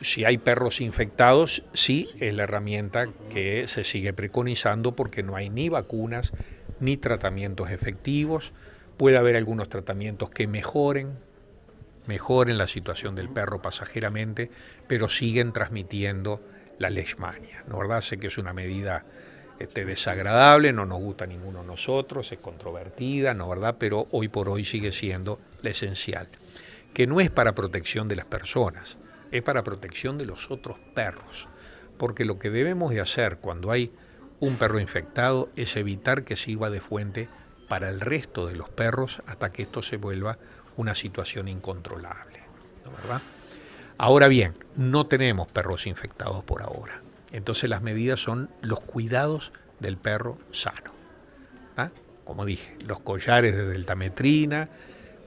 si hay perros infectados, sí es la herramienta que se sigue preconizando porque no hay ni vacunas ni tratamientos efectivos. Puede haber algunos tratamientos que mejoren, mejoren la situación del perro pasajeramente, pero siguen transmitiendo la leishmania. ¿no? ¿verdad? Sé que es una medida este, desagradable, no nos gusta a ninguno de nosotros, es controvertida, ¿no verdad? Pero hoy por hoy sigue siendo la esencial, que no es para protección de las personas, es para protección de los otros perros, porque lo que debemos de hacer cuando hay un perro infectado es evitar que sirva de fuente para el resto de los perros hasta que esto se vuelva una situación incontrolable. Ahora bien, no tenemos perros infectados por ahora. Entonces las medidas son los cuidados del perro sano. ¿ah? Como dije, los collares de deltametrina,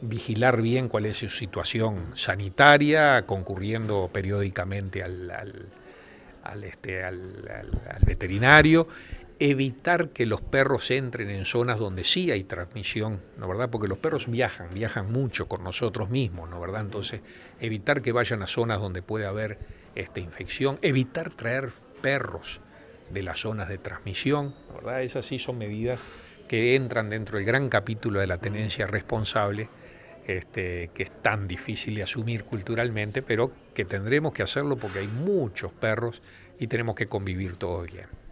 vigilar bien cuál es su situación sanitaria, concurriendo periódicamente al, al, este, al veterinario, evitar que los perros entren en zonas donde sí hay transmisión, ¿no verdad? Porque los perros viajan, viajan mucho con nosotros mismos, ¿no verdad? Entonces, evitar que vayan a zonas donde puede haber esta infección, evitar traer perros de las zonas de transmisión, ¿verdad? Esas sí son medidas que entran dentro del gran capítulo de la tenencia responsable, este, que es tan difícil de asumir culturalmente, pero que tendremos que hacerlo porque hay muchos perros y tenemos que convivir todos bien.